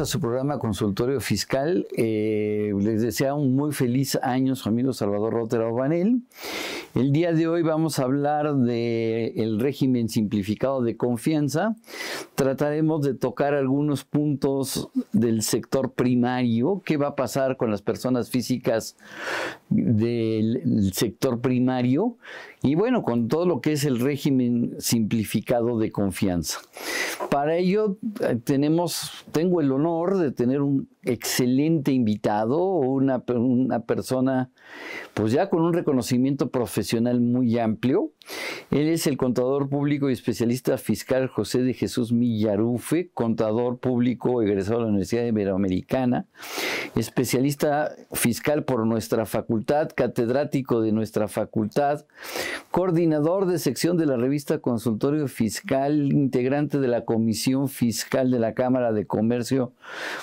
a su programa Consultorio Fiscal. Eh, les desea un muy feliz año su amigo Salvador Rótero El día de hoy vamos a hablar del régimen simplificado de confianza, trataremos de tocar algunos puntos del sector primario, qué va a pasar con las personas físicas del sector primario y bueno, con todo lo que es el régimen simplificado de confianza. Para ello eh, tenemos, tengo el honor de tener un excelente invitado, una, una persona pues ya con un reconocimiento profesional muy amplio él es el contador público y especialista fiscal José de Jesús Millarufe, contador público egresado de la Universidad Iberoamericana, especialista fiscal por nuestra facultad, catedrático de nuestra facultad, coordinador de sección de la revista Consultorio Fiscal, integrante de la Comisión Fiscal de la Cámara de Comercio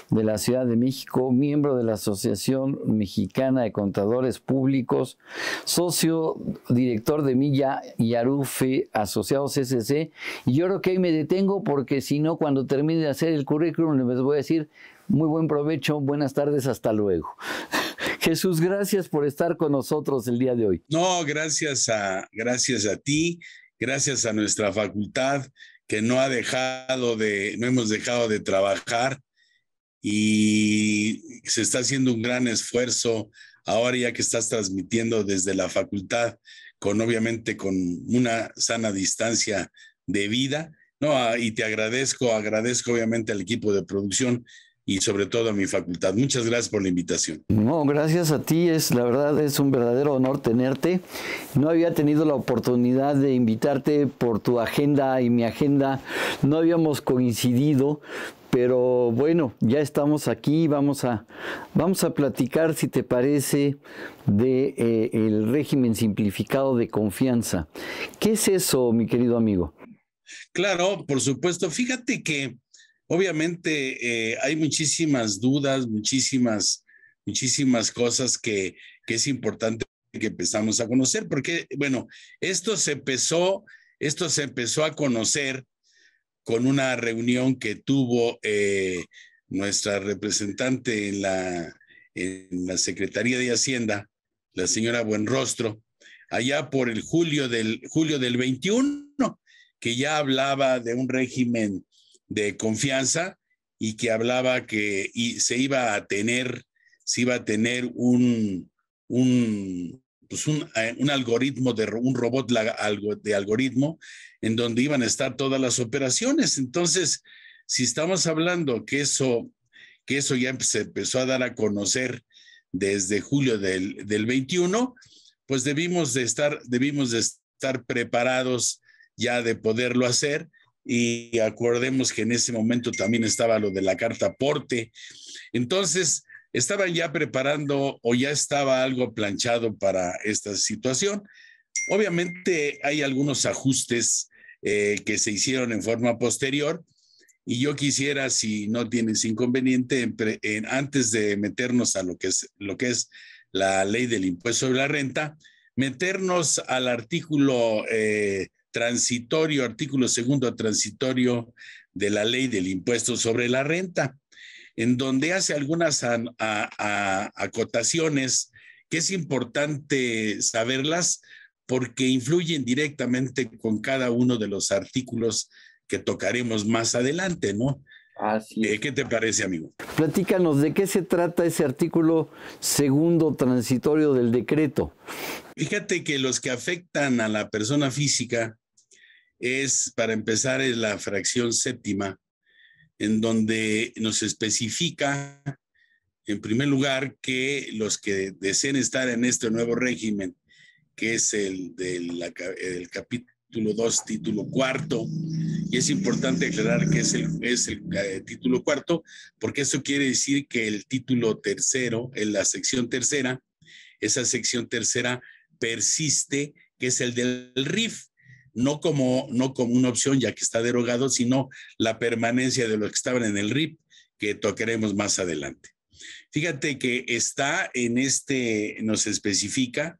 de la Ciudad de México, miembro de la Asociación Mexicana de Contadores Públicos, socio director de Milla y Arufe Asociados SC. Y yo creo que ahí me detengo porque si no, cuando termine de hacer el currículum, les voy a decir muy buen provecho, buenas tardes, hasta luego. Jesús, gracias por estar con nosotros el día de hoy. No, gracias a, gracias a ti, gracias a nuestra facultad que no ha dejado de, no hemos dejado de trabajar y se está haciendo un gran esfuerzo ahora ya que estás transmitiendo desde la facultad obviamente con una sana distancia de vida. No, ah, y te agradezco, agradezco obviamente al equipo de producción y sobre todo a mi facultad. Muchas gracias por la invitación. No, gracias a ti, es la verdad es un verdadero honor tenerte. No había tenido la oportunidad de invitarte por tu agenda y mi agenda. No habíamos coincidido, pero bueno, ya estamos aquí, vamos a, vamos a platicar, si te parece, de eh, el régimen simplificado de confianza. ¿Qué es eso, mi querido amigo? Claro, por supuesto. Fíjate que obviamente eh, hay muchísimas dudas, muchísimas, muchísimas cosas que, que es importante que empezamos a conocer, porque, bueno, esto se empezó, esto se empezó a conocer con una reunión que tuvo eh, nuestra representante en la, en la Secretaría de Hacienda, la señora Buenrostro, allá por el julio del, julio del 21, que ya hablaba de un régimen de confianza y que hablaba que y se iba a tener, se iba a tener un, un, pues eh, algoritmo de un robot de algoritmo en donde iban a estar todas las operaciones. Entonces, si estamos hablando que eso, que eso ya se empezó a dar a conocer desde julio del, del 21, pues debimos de estar, debimos de estar preparados ya de poderlo hacer. Y acordemos que en ese momento también estaba lo de la carta porte. Entonces, estaban ya preparando o ya estaba algo planchado para esta situación. Obviamente hay algunos ajustes eh, que se hicieron en forma posterior. Y yo quisiera, si no tienes inconveniente, antes de meternos a lo que, es, lo que es la ley del impuesto sobre la renta, meternos al artículo eh, transitorio, artículo segundo transitorio de la ley del impuesto sobre la renta, en donde hace algunas acotaciones que es importante saberlas porque influyen directamente con cada uno de los artículos que tocaremos más adelante, ¿no? Así eh, es. ¿Qué te parece, amigo? Platícanos de qué se trata ese artículo segundo transitorio del decreto. Fíjate que los que afectan a la persona física es, para empezar, es la fracción séptima, en donde nos especifica, en primer lugar, que los que deseen estar en este nuevo régimen que es el del capítulo 2, título cuarto. Y es importante aclarar que es el, es el eh, título cuarto, porque eso quiere decir que el título tercero, en la sección tercera, esa sección tercera persiste, que es el del RIF, no como, no como una opción ya que está derogado, sino la permanencia de los que estaban en el RIP, que tocaremos más adelante. Fíjate que está en este, nos especifica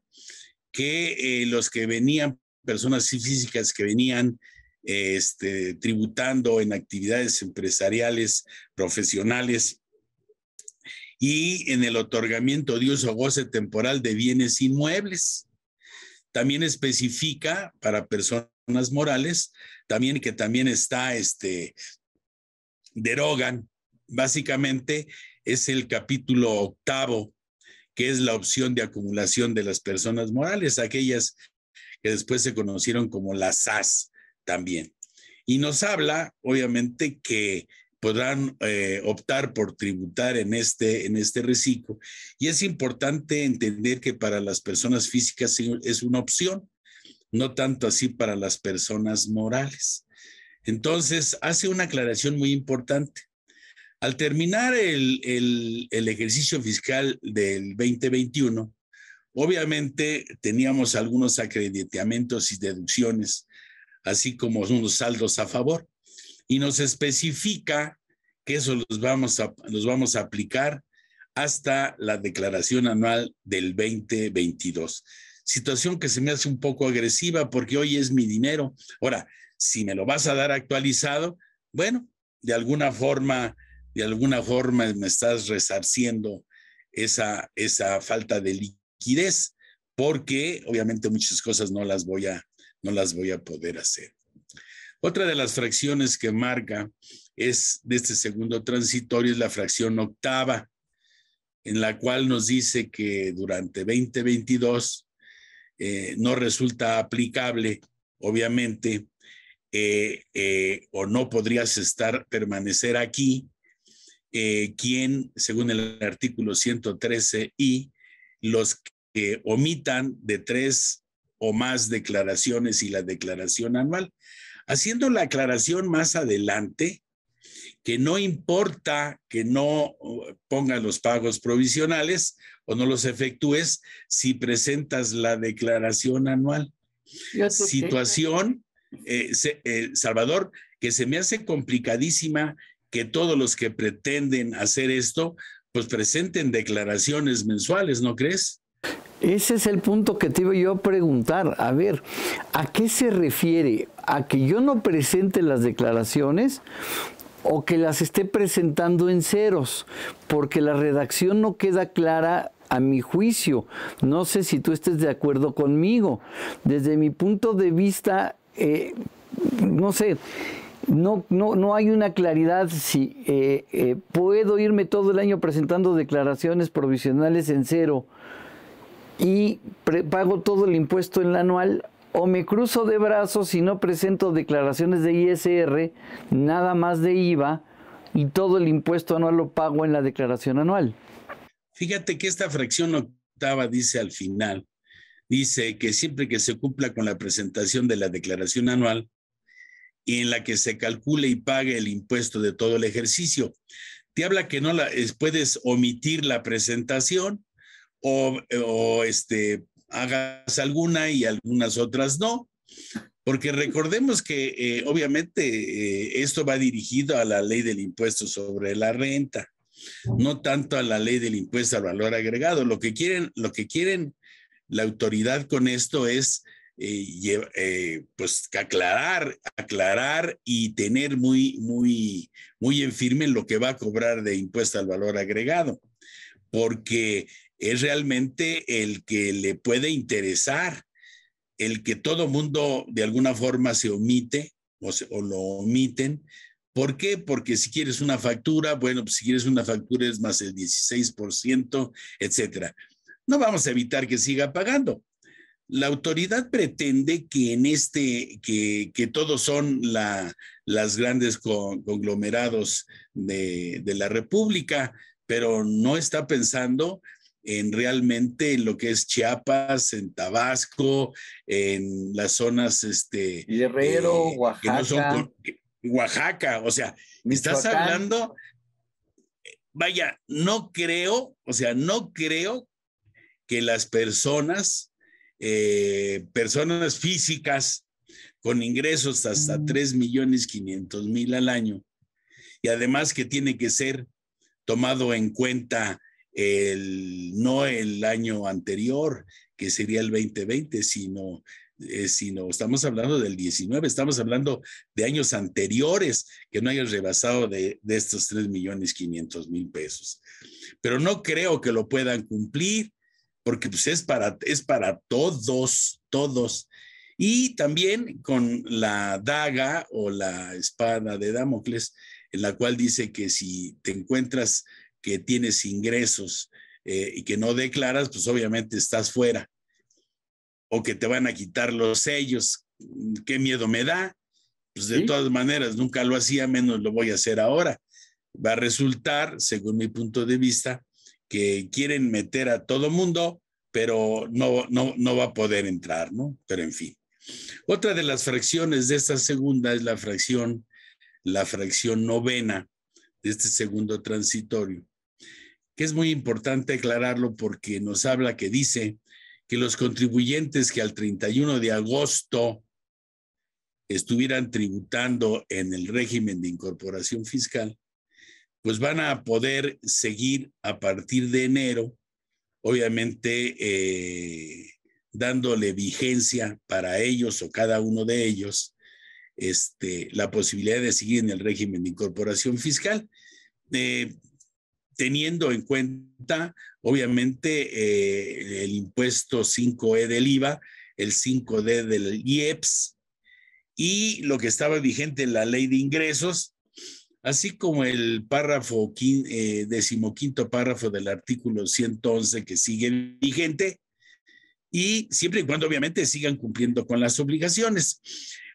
que eh, los que venían, personas físicas que venían este, tributando en actividades empresariales, profesionales, y en el otorgamiento de uso o goce temporal de bienes inmuebles. También especifica para personas morales, también que también está, este, derogan, básicamente es el capítulo octavo que es la opción de acumulación de las personas morales, aquellas que después se conocieron como las SAS también. Y nos habla, obviamente, que podrán eh, optar por tributar en este, en este reciclo. Y es importante entender que para las personas físicas es una opción, no tanto así para las personas morales. Entonces, hace una aclaración muy importante. Al terminar el, ejercicio fiscal del 2021, obviamente teníamos algunos acreditamientos y deducciones, así como unos saldos a favor, y nos especifica que eso los vamos a, los vamos a aplicar hasta la declaración anual del 2022. Situación que se me hace un poco agresiva porque hoy es mi dinero. Ahora, si me lo vas a dar actualizado, bueno, de alguna forma de alguna forma me estás resarciendo esa, esa falta de liquidez, porque obviamente muchas cosas no las voy a, no las voy a poder hacer. Otra de las fracciones que marca es de este segundo transitorio es la fracción octava, en la cual nos dice que durante 2022 eh, no resulta aplicable, obviamente, eh, eh, o no podrías estar, permanecer aquí eh, quien, según el artículo 113i, los que omitan de tres o más declaraciones y la declaración anual, haciendo la aclaración más adelante que no importa que no uh, pongas los pagos provisionales o no los efectúes si presentas la declaración anual. Situación, eh, eh, Salvador, que se me hace complicadísima que todos los que pretenden hacer esto, pues presenten declaraciones mensuales, ¿no crees? Ese es el punto que te iba yo a preguntar. A ver, ¿a qué se refiere? ¿A que yo no presente las declaraciones o que las esté presentando en ceros? Porque la redacción no queda clara a mi juicio. No sé si tú estés de acuerdo conmigo. Desde mi punto de vista, eh, no sé, no, no, no hay una claridad si eh, eh, puedo irme todo el año presentando declaraciones provisionales en cero y pago todo el impuesto en la anual o me cruzo de brazos y no presento declaraciones de ISR, nada más de IVA y todo el impuesto anual lo pago en la declaración anual. Fíjate que esta fracción octava dice al final, dice que siempre que se cumpla con la presentación de la declaración anual, y en la que se calcule y pague el impuesto de todo el ejercicio. Te habla que no la, puedes omitir la presentación o, este, hagas alguna y algunas otras no, porque recordemos que eh, obviamente eh, esto va dirigido a la ley del impuesto sobre la renta, no tanto a la ley del impuesto al valor agregado. Lo que quieren, lo que quieren la autoridad con esto es eh, pues aclarar, aclarar y tener muy, muy, muy en firme lo que va a cobrar de impuesto al valor agregado, porque es realmente el que le puede interesar, el que todo mundo de alguna forma se omite o, lo omiten, ¿Por qué? Porque si quieres una factura, bueno, pues, si quieres una factura es más el 16%, etcétera. No vamos a evitar que siga pagando, la autoridad pretende que en este, que, todos son las grandes conglomerados de, la República, pero no está pensando en realmente lo que es Chiapas, en Tabasco, en las zonas, este... Eh, Guerrero, Oaxaca. Oaxaca, o sea, me estás hablando, vaya, no creo, o sea, no creo que las personas eh, personas físicas con ingresos hasta 3 mm. millones 500 mil al año y además que tiene que ser tomado en cuenta el, no el año anterior, que sería el 2020, eh, sino, estamos hablando del 19, estamos hablando de años anteriores que no hayan rebasado de, de estos 3 millones 500 mil pesos. Pero no creo que lo puedan cumplir porque pues es para, es para todos, todos. Y también con la daga o la espada de Damocles, en la cual dice que si te encuentras que tienes ingresos eh, y que no declaras, pues obviamente estás fuera. O que te van a quitar los sellos. ¿Qué miedo me da? Pues de todas maneras, nunca lo hacía, menos lo voy a hacer ahora. Va a resultar, según mi punto de vista, que quieren meter a todo mundo, pero no, no, no va a poder entrar, ¿no? Pero en fin. Otra de las fracciones de esta segunda es la fracción, la fracción novena de este segundo transitorio, que es muy importante aclararlo porque nos habla que dice que los contribuyentes que al 31 de agosto estuvieran tributando en el régimen de incorporación fiscal pues van a poder seguir a partir de enero, obviamente eh, dándole vigencia para ellos o cada uno de ellos este, la posibilidad de seguir en el régimen de incorporación fiscal, eh, teniendo en cuenta, obviamente, eh, el impuesto 5E del IVA, el 5D del IEPS y lo que estaba vigente en la ley de ingresos, así como el párrafo eh, decimoquinto párrafo del artículo 111 que sigue vigente, y siempre y cuando obviamente sigan cumpliendo con las obligaciones.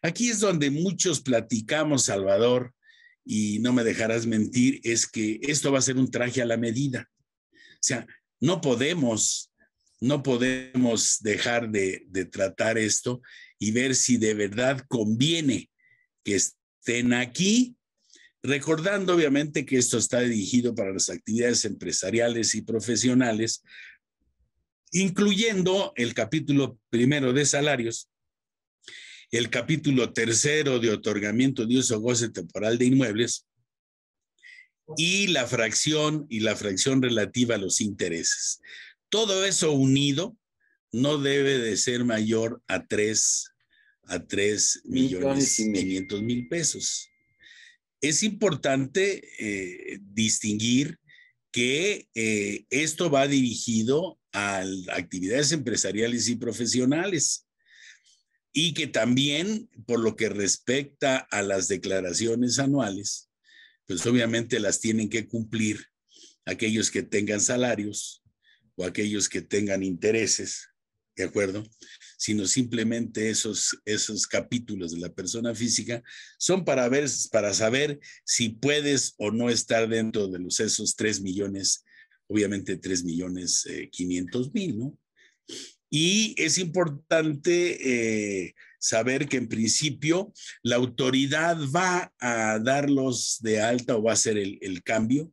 Aquí es donde muchos platicamos, Salvador, y no me dejarás mentir, es que esto va a ser un traje a la medida. O sea, no podemos, no podemos dejar de tratar esto y ver si de verdad conviene que estén aquí Recordando obviamente que esto está dirigido para las actividades empresariales y profesionales, incluyendo el capítulo primero de salarios, el capítulo tercero de otorgamiento de uso goce temporal de inmuebles y la fracción y la fracción relativa a los intereses. Todo eso unido no debe de ser mayor a tres a tres millones quinientos mil pesos es importante eh, distinguir que eh, esto va dirigido a actividades empresariales y profesionales y que también por lo que respecta a las declaraciones anuales, pues obviamente las tienen que cumplir aquellos que tengan salarios o aquellos que tengan intereses, ¿de acuerdo? sino simplemente esos, esos capítulos de la persona física son para, ver, para saber si puedes o no estar dentro de los, esos 3 millones, obviamente 3 millones 500 eh, mil, ¿no? Y es importante eh, saber que en principio la autoridad va a darlos de alta o va a hacer el, cambio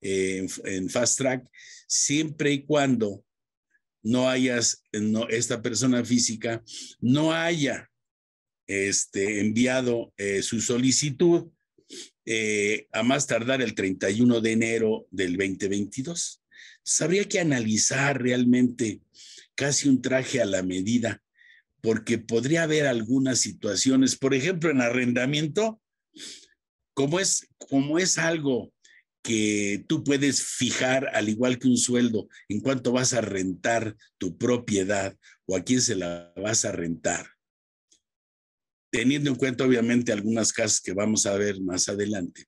eh, en, fast track, siempre y cuando no hayas, eh, no, esta persona física no haya este, enviado eh, su solicitud eh, a más tardar el 31 de enero del 2022. Sabría que analizar realmente casi un traje a la medida, porque podría haber algunas situaciones, por ejemplo, en arrendamiento, como es, como es algo que tú puedes fijar, al igual que un sueldo, en cuánto vas a rentar tu propiedad o a quién se la vas a rentar. Teniendo en cuenta, obviamente, algunas casas que vamos a ver más adelante.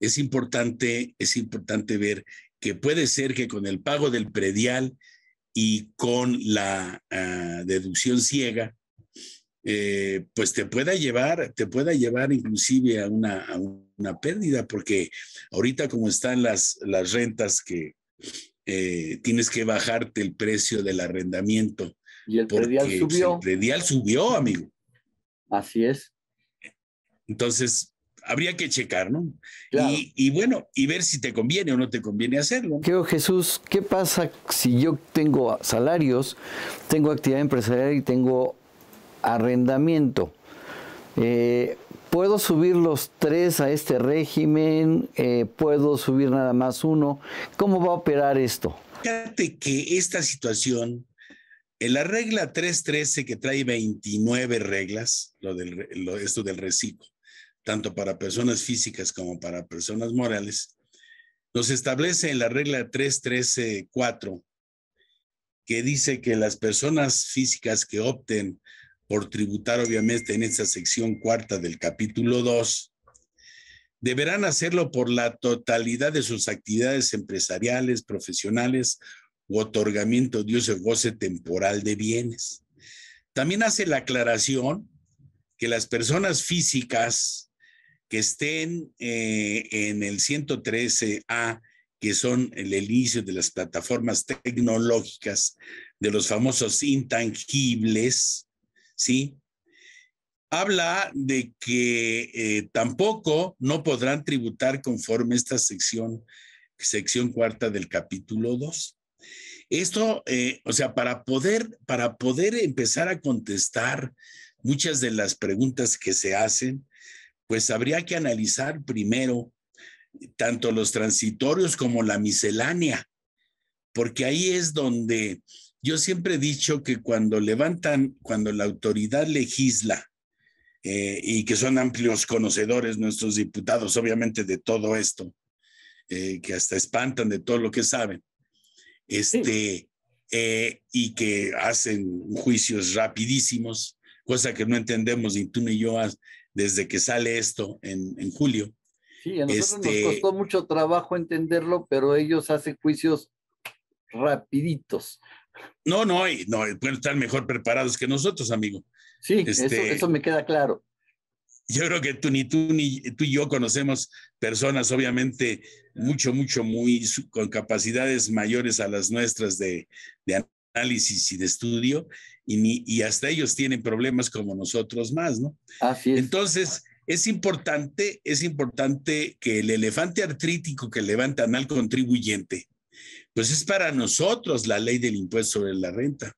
Es importante, es importante ver que puede ser que con el pago del predial y con la ah, deducción ciega, eh, pues te pueda llevar, te pueda llevar inclusive a una, a una una pérdida, porque ahorita como están las, las rentas que eh, tienes que bajarte el precio del arrendamiento. Y el predial subió. El predial subió, amigo. Así es. Entonces, habría que checar, ¿no? Y, y, bueno, y ver si te conviene o no te conviene hacerlo. Creo, Jesús, ¿qué pasa si yo tengo salarios, tengo actividad empresarial y tengo arrendamiento? Eh, puedo subir los tres a este régimen, eh, puedo subir nada más uno. ¿Cómo va a operar esto? Fíjate que esta situación, en la regla 313 que trae 29 reglas, lo del, esto del reciclo, tanto para personas físicas como para personas morales, nos establece en la regla 313.4 que dice que las personas físicas que opten por tributar obviamente en esta sección cuarta del capítulo 2, deberán hacerlo por la totalidad de sus actividades empresariales, profesionales u otorgamiento de uso goce temporal de bienes. También hace la aclaración que las personas físicas que estén eh, en el 113A, que son el inicio de las plataformas tecnológicas, de los famosos intangibles, ¿sí? Habla de que eh, tampoco no podrán tributar conforme esta sección, sección cuarta del capítulo 2. Esto, eh, o sea, para poder, para poder empezar a contestar muchas de las preguntas que se hacen, pues habría que analizar primero tanto los transitorios como la miscelánea, porque ahí es donde yo siempre he dicho que cuando levantan, cuando la autoridad legisla, eh, y que son amplios conocedores nuestros diputados, obviamente, de todo esto, eh, que hasta espantan de todo lo que saben, este, eh, y que hacen juicios rapidísimos, cosa que no entendemos ni tú ni yo desde que sale esto en, julio. Sí, a nosotros nos este costó mucho trabajo entenderlo, pero ellos hacen juicios rapiditos. No, no, y no, pueden estar mejor preparados que nosotros, amigo. Sí, este, eso, me queda claro. Yo creo que tú, ni tú ni tú y yo conocemos personas, obviamente, mucho, mucho, muy con capacidades mayores a las nuestras de, análisis y de estudio, y, y hasta ellos tienen problemas como nosotros más, ¿no? Así es. Entonces, es importante, es importante que el elefante artrítico que levantan al contribuyente pues es para nosotros la ley del impuesto sobre la renta.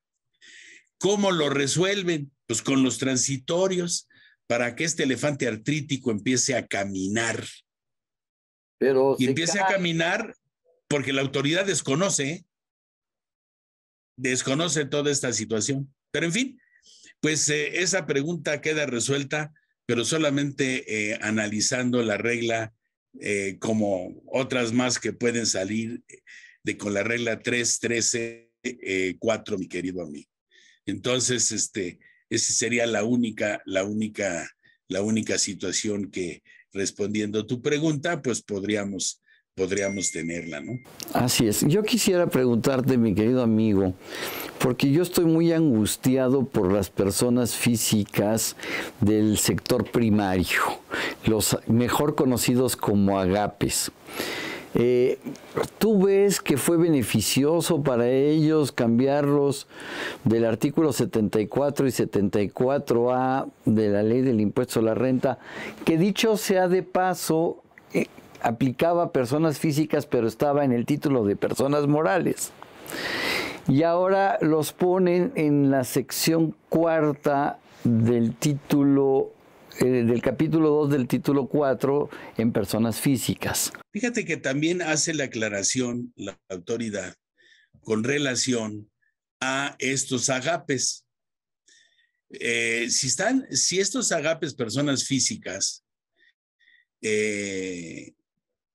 ¿Cómo lo resuelven? Pues con los transitorios para que este elefante artrítico empiece a caminar. Pero y empiece a caminar porque la autoridad desconoce, ¿eh? desconoce toda esta situación. Pero en fin, pues eh, esa pregunta queda resuelta, pero solamente eh, analizando la regla como otras más que pueden salir de con la regla 313, eh, 4, mi querido amigo. Entonces, este, esa sería la única, la única, la única situación que, respondiendo a tu pregunta, pues podríamos, podríamos tenerla, ¿no? Así es. Yo quisiera preguntarte, mi querido amigo, porque yo estoy muy angustiado por las personas físicas del sector primario, los mejor conocidos como agapes. Eh, ¿tú ves que fue beneficioso para ellos cambiarlos del artículo 74 y 74A de la ley del impuesto a la renta, que dicho sea de paso, eh, aplicaba a personas físicas, pero estaba en el título de personas morales? Y ahora los ponen en la sección cuarta del título eh, del capítulo 2 del título 4 en personas físicas. Fíjate que también hace la aclaración la autoridad con relación a estos agapes. Eh, si están, si estos agapes, personas físicas, eh,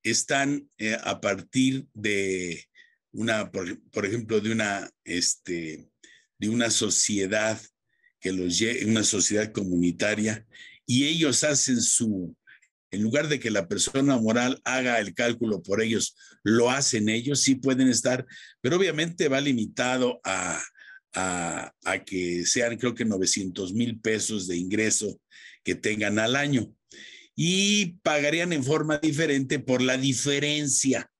están a partir de una, por, ejemplo, de una, este, de una sociedad que los una sociedad comunitaria y ellos hacen su, en lugar de que la persona moral haga el cálculo por ellos, lo hacen ellos, sí pueden estar, pero obviamente va limitado a, a, a que sean creo que 900 mil pesos de ingreso que tengan al año y pagarían en forma diferente por la diferencia.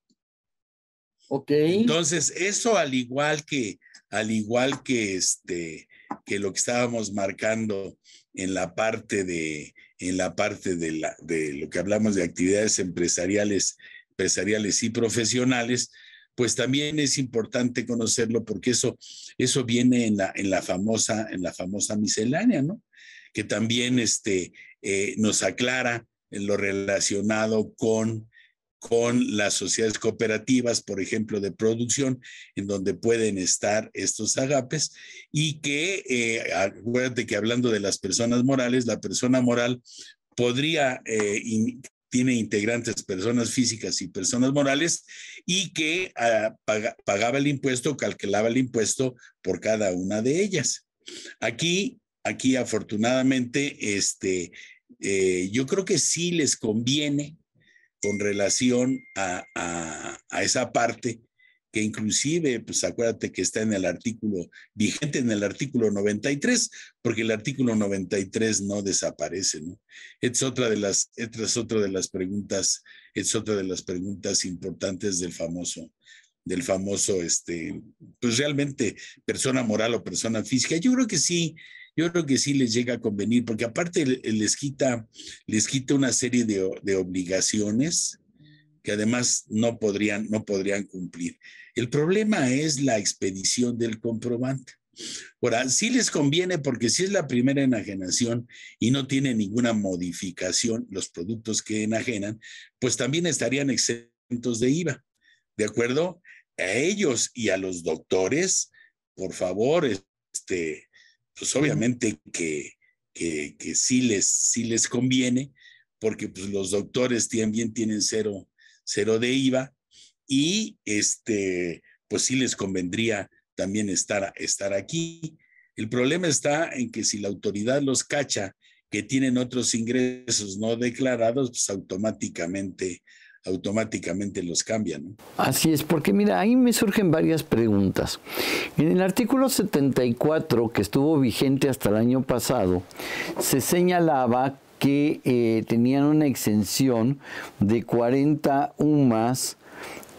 Ok. Entonces, eso al igual que, al igual que este, que lo que estábamos marcando en la parte de, en la parte de, la, de lo que hablamos de actividades empresariales, empresariales y profesionales, pues también es importante conocerlo porque eso, eso viene en la, en la famosa, en la famosa miscelánea, ¿no? Que también este, eh, nos aclara lo relacionado con con las sociedades cooperativas, por ejemplo, de producción, en donde pueden estar estos agapes y que, eh, acuérdate que hablando de las personas morales, la persona moral podría, eh, tiene integrantes personas físicas y personas morales y que ah, pagaba el impuesto, calculaba el impuesto por cada una de ellas. Aquí, aquí afortunadamente, este, eh, yo creo que sí les conviene con relación a, esa parte que inclusive, pues acuérdate que está en el artículo, vigente en el artículo 93, porque el artículo 93 no desaparece, ¿no? Es otra de las, es otra de las preguntas, es otra de las preguntas importantes del famoso, del famoso, este, pues realmente persona moral o persona física. Yo creo que sí, yo creo que sí les llega a convenir, porque aparte eh, les quita, les quita una serie de, obligaciones que además no podrían, no podrían cumplir. El problema es la expedición del comprobante. Ahora, sí les conviene porque si es la primera enajenación y no tiene ninguna modificación los productos que enajenan, pues también estarían exentos de IVA. ¿De acuerdo? A ellos y a los doctores, por favor, este, pues obviamente que, que, sí, les, les conviene, porque pues, los doctores también tienen cero, cero de IVA y este, pues sí les convendría también estar, estar aquí. El problema está en que si la autoridad los cacha que tienen otros ingresos no declarados, pues automáticamente automáticamente los cambian Así es, porque mira, ahí me surgen varias preguntas. En el artículo 74, que estuvo vigente hasta el año pasado, se señalaba que eh, tenían una exención de 40 UMAS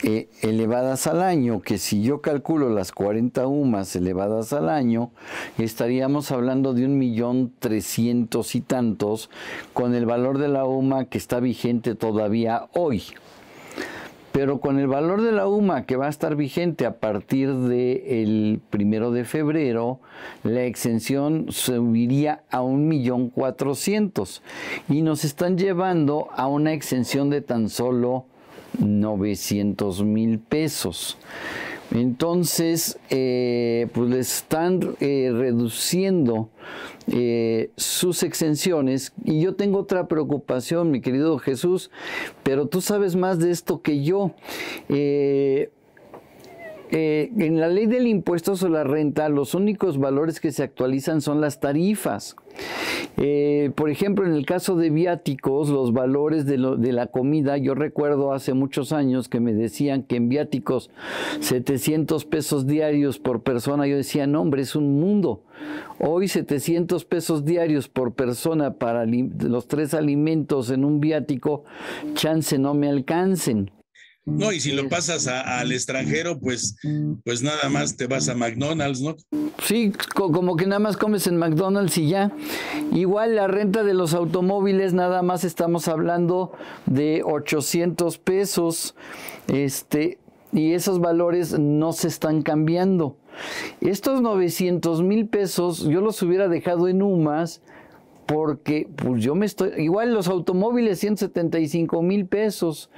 eh, elevadas al año, que si yo calculo las 40 UMAS elevadas al año, estaríamos hablando de un millón trescientos y tantos con el valor de la UMA que está vigente todavía hoy. Pero con el valor de la UMA que va a estar vigente a partir del el primero de febrero, la exención subiría a un millón cuatrocientos y nos están llevando a una exención de tan solo 900 mil pesos. Entonces, eh, pues le están eh, reduciendo eh, sus exenciones. Y yo tengo otra preocupación, mi querido Jesús, pero tú sabes más de esto que yo. Eh, en la ley del impuesto sobre la renta, los únicos valores que se actualizan son las tarifas. Eh, por ejemplo, en el caso de viáticos, los valores de, de, la comida, yo recuerdo hace muchos años que me decían que en viáticos 700 pesos diarios por persona, yo decía, no hombre, es un mundo. Hoy 700 pesos diarios por persona para los tres alimentos en un viático, chance no me alcancen. No, y si lo pasas al extranjero, pues, pues nada más te vas a McDonald's, ¿no? Sí, como que nada más comes en McDonald's y ya. Igual la renta de los automóviles, nada más estamos hablando de 800 pesos, este, y esos valores no se están cambiando. Estos 900 mil pesos yo los hubiera dejado en UMAS porque pues, yo me estoy, igual los automóviles 175 mil pesos,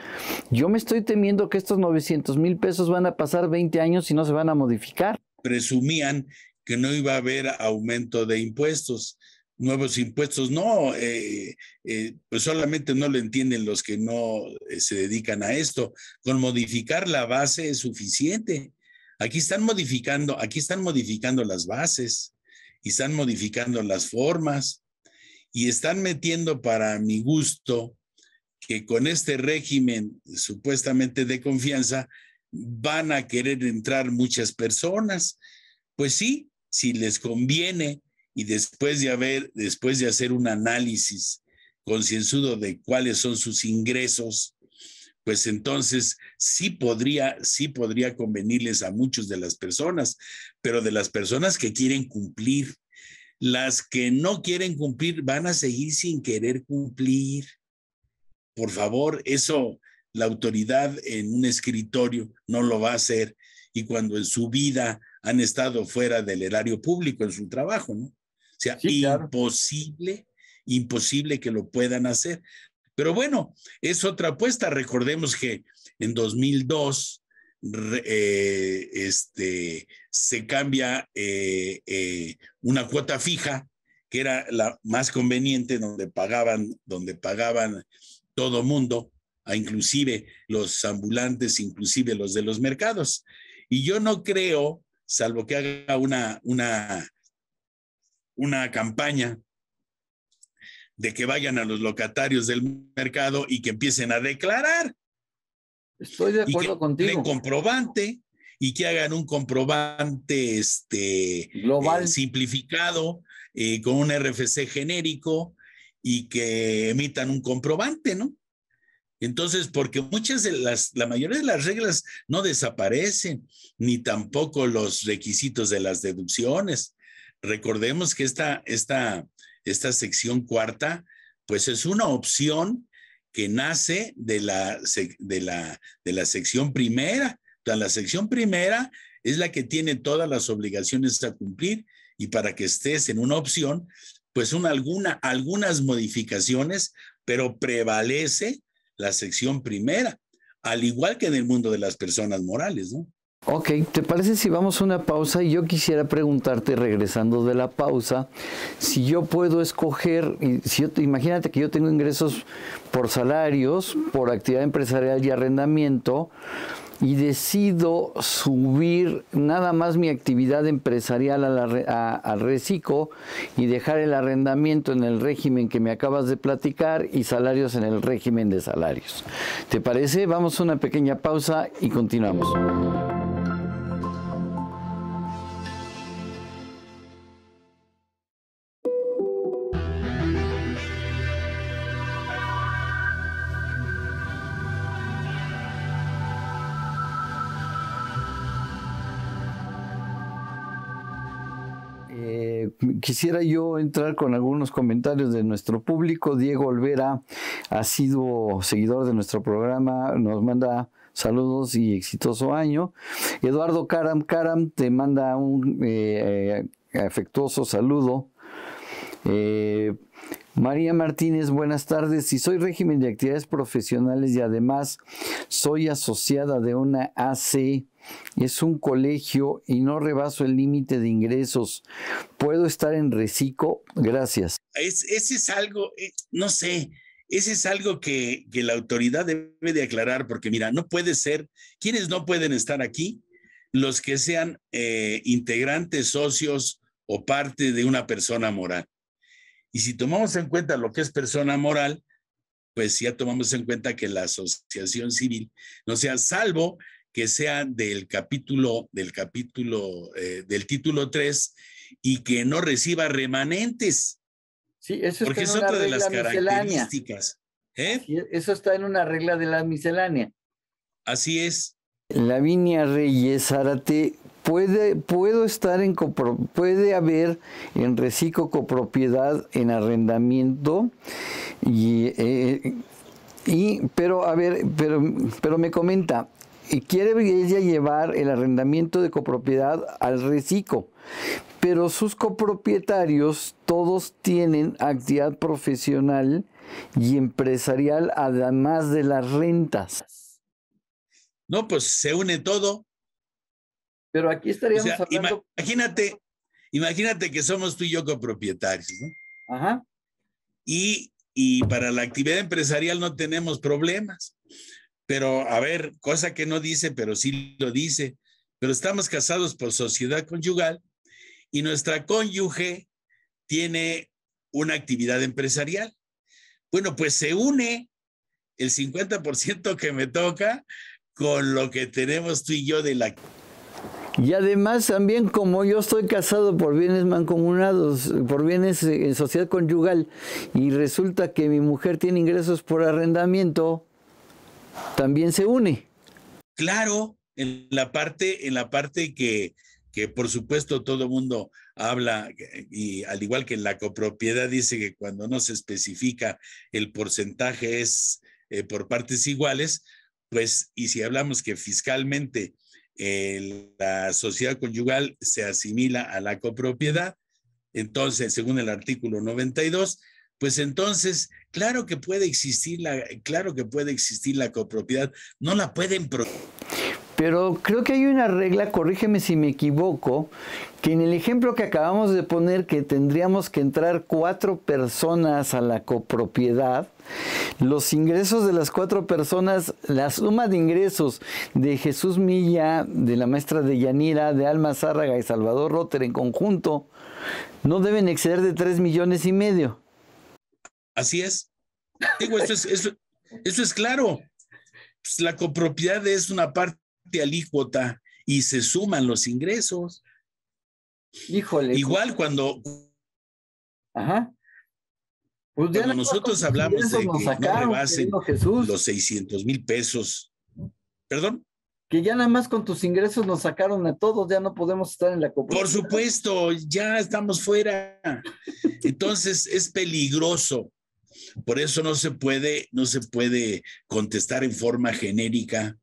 yo me estoy temiendo que estos 900 mil pesos van a pasar 20 años y no se van a modificar. Presumían que no iba a haber aumento de impuestos, nuevos impuestos, no, eh, eh, pues solamente no lo entienden los que no eh, se dedican a esto, con modificar la base es suficiente. Aquí están modificando, aquí están modificando las bases y están modificando las formas y están metiendo para mi gusto que con este régimen supuestamente de confianza van a querer entrar muchas personas. Pues sí, si les conviene y después de haber, después de hacer un análisis concienzudo de cuáles son sus ingresos, pues entonces sí podría, sí podría convenirles a muchos de las personas, pero de las personas que quieren cumplir, las que no quieren cumplir van a seguir sin querer cumplir. Por favor, eso la autoridad en un escritorio no lo va a hacer. Y cuando en su vida han estado fuera del erario público en su trabajo, ¿no? O sea, imposible, imposible que lo puedan hacer. Pero bueno, es otra apuesta. Recordemos que en 2002 eh, este, se cambia eh, eh, una cuota fija, que era la más conveniente, donde pagaban, donde pagaban todo mundo, a inclusive los ambulantes, inclusive los de los mercados. Y yo no creo, salvo que haga una, una, una campaña de que vayan a los locatarios del mercado y que empiecen a declarar, Estoy de acuerdo y que contigo. comprobante y que hagan un comprobante este, global eh, simplificado eh, con un RFC genérico y que emitan un comprobante, ¿no? Entonces, porque muchas de las, la mayoría de las reglas no desaparecen, ni tampoco los requisitos de las deducciones. Recordemos que esta, esta, esta sección cuarta, pues es una opción que nace de la, de de la sección primera. Entonces, la sección primera es la que tiene todas las obligaciones a cumplir y para que estés en una opción, pues una alguna, algunas modificaciones, pero prevalece la sección primera, al igual que en el mundo de las personas morales, ¿no? Ok, ¿te parece si vamos a una pausa? y Yo quisiera preguntarte, regresando de la pausa, si yo puedo escoger, si imagínate que yo tengo ingresos por salarios, por actividad empresarial y arrendamiento, y decido subir nada más mi actividad empresarial al reciclo y dejar el arrendamiento en el régimen que me acabas de platicar y salarios en el régimen de salarios. ¿Te parece? Vamos a una pequeña pausa y continuamos. quisiera yo entrar con algunos comentarios de nuestro público. Diego Olvera ha sido seguidor de nuestro programa, nos manda saludos y exitoso año. Eduardo Karam Karam te manda un eh, afectuoso saludo. Eh, María Martínez, buenas tardes. Si soy régimen de actividades profesionales y además soy asociada de una AC es un colegio y no rebaso el límite de ingresos. ¿Puedo estar en reciclo? Gracias. ese es algo, eh, no sé, ese es algo que, que, la autoridad debe de aclarar, porque mira, no puede ser, quienes no pueden estar aquí? Los que sean eh, integrantes, socios o parte de una persona moral. Y si tomamos en cuenta lo que es persona moral, pues ya tomamos en cuenta que la asociación civil no sea, salvo que sea del capítulo, del capítulo, eh, del título 3 y que no reciba remanentes. Sí, eso es otra de las características. ¿eh? Eso está en una regla de la miscelánea. Así es. La Viña Reyes Arate, puede, puedo estar en puede haber en reciclo copropiedad en arrendamiento y, eh, y pero a ver, pero, pero me comenta, y quiere ella llevar el arrendamiento de copropiedad al reciclo, pero sus copropietarios todos tienen actividad profesional y empresarial además de las rentas. No, pues se une todo. Pero aquí estaríamos hablando... Imagínate, imagínate que somos tú y yo copropietarios, Ajá. Y, y para la actividad empresarial no tenemos problemas pero, a ver, cosa que no dice, pero sí lo dice. Pero estamos casados por sociedad conyugal y nuestra cónyuge tiene una actividad empresarial. Bueno, pues se une el 50% que me toca con lo que tenemos tú y yo de la... Y además también como yo estoy casado por bienes mancomunados, por bienes eh, en sociedad conyugal, y resulta que mi mujer tiene ingresos por arrendamiento, también se une. Claro, en la parte, en la parte que, que por supuesto todo mundo habla y al igual que en la copropiedad dice que cuando no se especifica el porcentaje es eh, por partes iguales, pues y si hablamos que fiscalmente eh, la sociedad conyugal se asimila a la copropiedad, entonces según el artículo 92, pues entonces, claro que puede existir la, claro que puede existir la copropiedad, no la pueden pero creo que hay una regla, corrígeme si me equivoco, que en el ejemplo que acabamos de poner que tendríamos que entrar cuatro personas a la copropiedad, los ingresos de las cuatro personas, la suma de ingresos de Jesús Milla, de la maestra de Yanira, de Alma Zárraga y Salvador Roter en conjunto, no deben exceder de tres millones y medio. Así es. Digo, es, es claro. Pues, la copropiedad es una parte alícuota y se suman los ingresos. Híjole. Igual cuando. Ajá. Pues cuando nosotros hablamos de que no rebasen los 600 mil pesos. ¿Perdón? Que ya nada más con tus ingresos nos sacaron a todos, ya no podemos estar en la copropiedad. Por supuesto, ya estamos fuera. Entonces es peligroso por eso no se puede, no se puede contestar en forma genérica,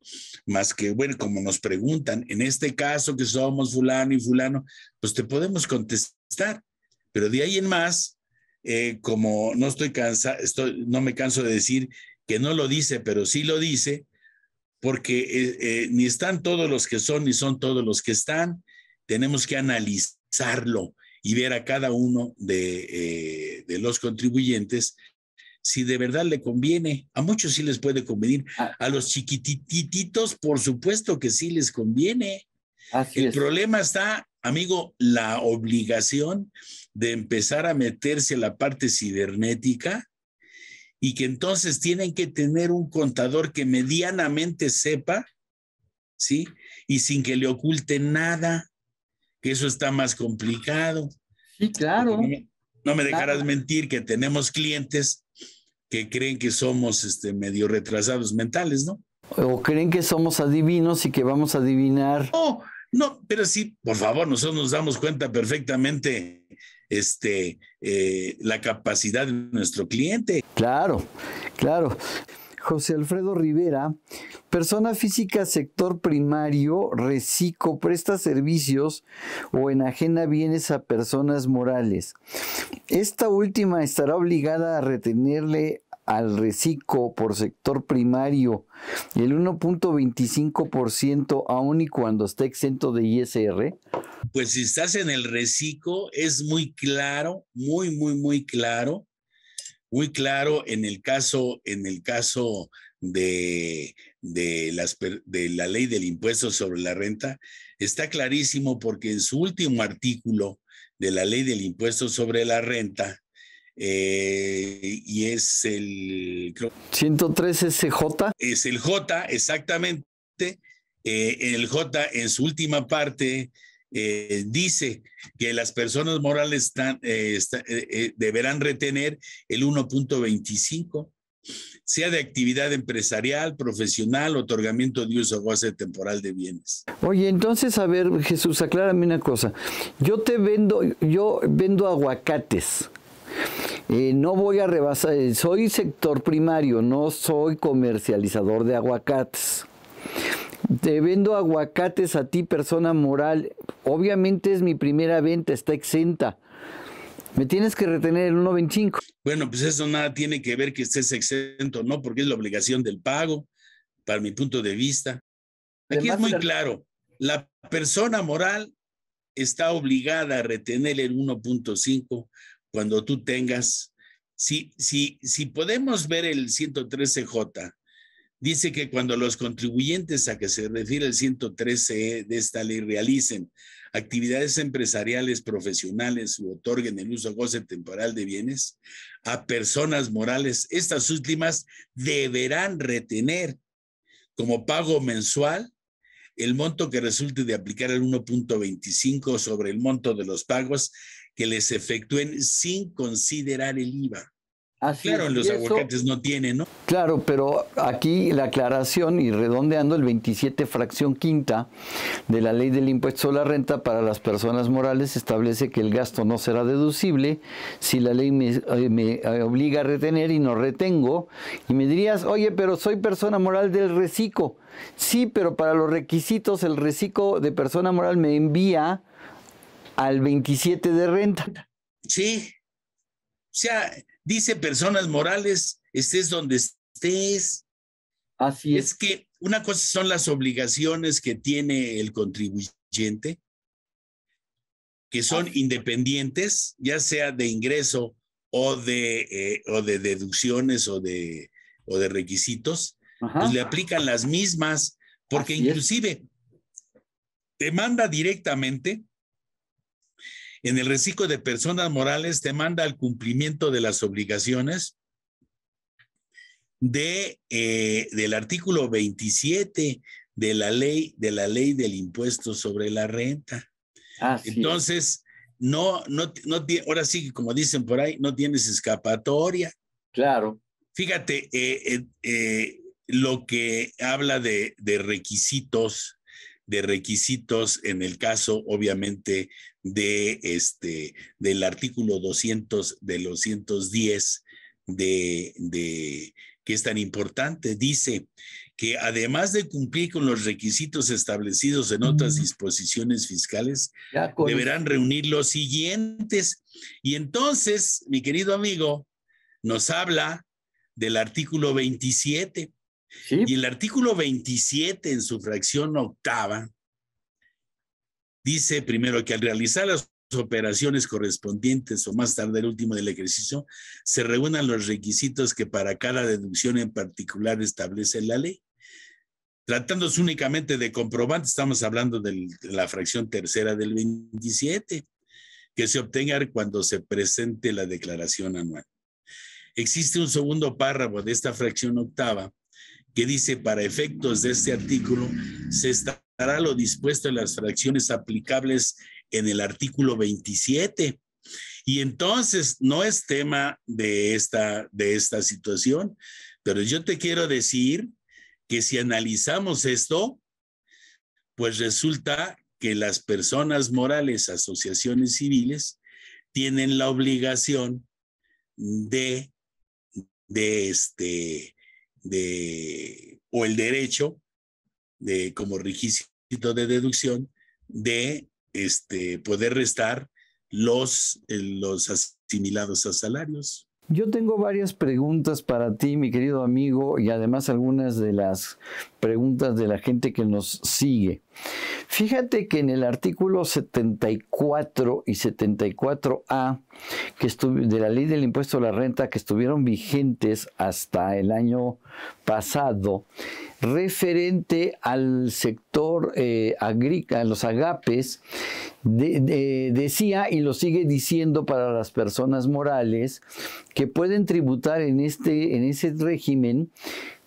más que, bueno, como nos preguntan, en este caso que somos fulano y fulano, pues te podemos contestar, pero de ahí en más, eh, como no estoy cansa, estoy, no me canso de decir que no lo dice, pero sí lo dice, porque eh, eh, ni están todos los que son, ni son todos los que están, tenemos que analizarlo y ver a cada uno de, de los contribuyentes si de verdad le conviene. A muchos sí les puede convenir. Ah. a los chiquitititos, por supuesto que sí les conviene. El problema está, amigo, la obligación de empezar a meterse en la parte cibernética y que entonces tienen que tener un contador que medianamente sepa, ¿sí? Y sin que le oculte nada, que eso está más complicado. Sí, claro. No me dejarás mentir que tenemos clientes que creen que somos este, medio retrasados mentales, ¿no? O creen que somos adivinos y que vamos a adivinar. No, no, pero sí, por favor, nosotros nos damos cuenta perfectamente este, eh, la capacidad de nuestro cliente. Claro, claro. José Alfredo Rivera, persona física sector primario, reciclo, presta servicios o enajena bienes a personas morales. Esta última estará obligada a retenerle al reciclo por sector primario el 1.25% aún y cuando esté exento de ISR? Pues si estás en el reciclo es muy claro, muy, muy, muy claro muy claro en el caso, en el caso de, la ley del impuesto sobre la renta, está clarísimo porque en su último artículo de la ley del impuesto sobre la renta, eh, y es el... 103 SJ. Es el J, exactamente. Eh, el J en su última parte eh, dice que las personas morales eh, eh, deberán retener el 1.25, sea de actividad empresarial, profesional, otorgamiento de uso o goce temporal de bienes. Oye, entonces, a ver, Jesús, aclárame una cosa. Yo te vendo, yo vendo aguacates. no voy a rebasar, soy sector primario, no soy comercializador de aguacates te vendo aguacates a ti, persona moral. Obviamente es mi primera venta, está exenta. Me tienes que retener el 1.25. Bueno, pues eso nada tiene que ver que estés exento, ¿no? Porque es la obligación del pago, para mi punto de vista. Aquí es muy claro, la persona moral está obligada a retener el 1.5 cuando tú tengas, si, si, si podemos ver el 113J, dice que cuando los contribuyentes a que se refiere el 113 e de esta ley realicen actividades empresariales, profesionales u otorguen el uso o goce temporal de bienes a personas morales, estas últimas deberán retener como pago mensual el monto que resulte de aplicar el 1.25 sobre el monto de los pagos que les efectúen sin considerar el IVA claro, los no tienen, ¿no? Claro, pero aquí la aclaración y redondeando el 27 fracción quinta de la ley del impuesto a la renta para las personas morales establece que el gasto no será deducible si la ley me, eh, eh, obliga a retener y no retengo. Y me dirías, oye, pero soy persona moral del reciclo. Sí, pero para los requisitos el reciclo de persona moral me envía al 27 de renta. Sí. O sea, Dice personas morales, estés donde estés. Así es. Es que una cosa son las obligaciones que tiene el contribuyente, que son independientes, ya sea de ingreso o de, eh, o de deducciones o de, o de requisitos, pues le aplican las mismas, porque inclusive te manda directamente en el reciclo de personas morales te manda al cumplimiento de las obligaciones de, eh, del artículo 27 de la ley de la ley del impuesto sobre la renta. Entonces, no, no, no, ahora sí, como dicen por ahí, no tienes escapatoria. Claro. Fíjate, eh, eh, lo que habla de, de requisitos de requisitos en el caso, obviamente, de este, del artículo 200 de los 110 de, que es tan importante. Dice que además de cumplir con los requisitos establecidos en otras disposiciones fiscales, deberán reunir los siguientes. Y entonces, mi querido amigo, nos habla del artículo 27 y el artículo 27 en su fracción octava dice primero que al realizar las operaciones correspondientes o más tarde el último del ejercicio, se reúnan los requisitos que para cada deducción en particular establece la ley. Tratándose únicamente de comprobante, estamos hablando de la fracción tercera del 27, que se obtenga cuando se presente la declaración anual. Existe un segundo párrafo de esta fracción octava que dice, para efectos de este artículo, se estará lo dispuesto en las fracciones aplicables en el artículo 27. Y entonces no es tema de esta, de esta situación, pero yo te quiero decir que si analizamos esto, pues resulta que las personas morales, asociaciones civiles, tienen la obligación de, de, este, de, o el derecho de, como requisito de deducción, de este, poder restar los, eh, los asimilados a salarios. Yo tengo varias preguntas para ti, mi querido amigo, y además algunas de las preguntas de la gente que nos sigue. Fíjate que en el artículo 74 y 74A que de la ley del impuesto a la renta que estuvieron vigentes hasta el año pasado, referente al sector eh, agrícola, los agapes, decía y lo sigue diciendo para las personas morales que pueden tributar en, este, en ese régimen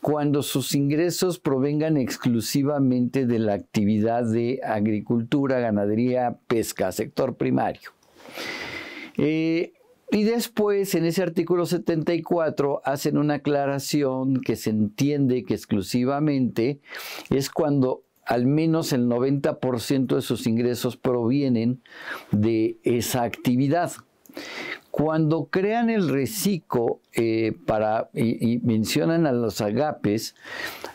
cuando sus ingresos provengan exclusivamente de la actividad de agricultura, ganadería, pesca, sector primario. Eh, y después, en ese artículo 74, hacen una aclaración que se entiende que exclusivamente es cuando al menos el 90% de sus ingresos provienen de esa actividad. Cuando crean el reciclo eh, para, y, mencionan a los agapes,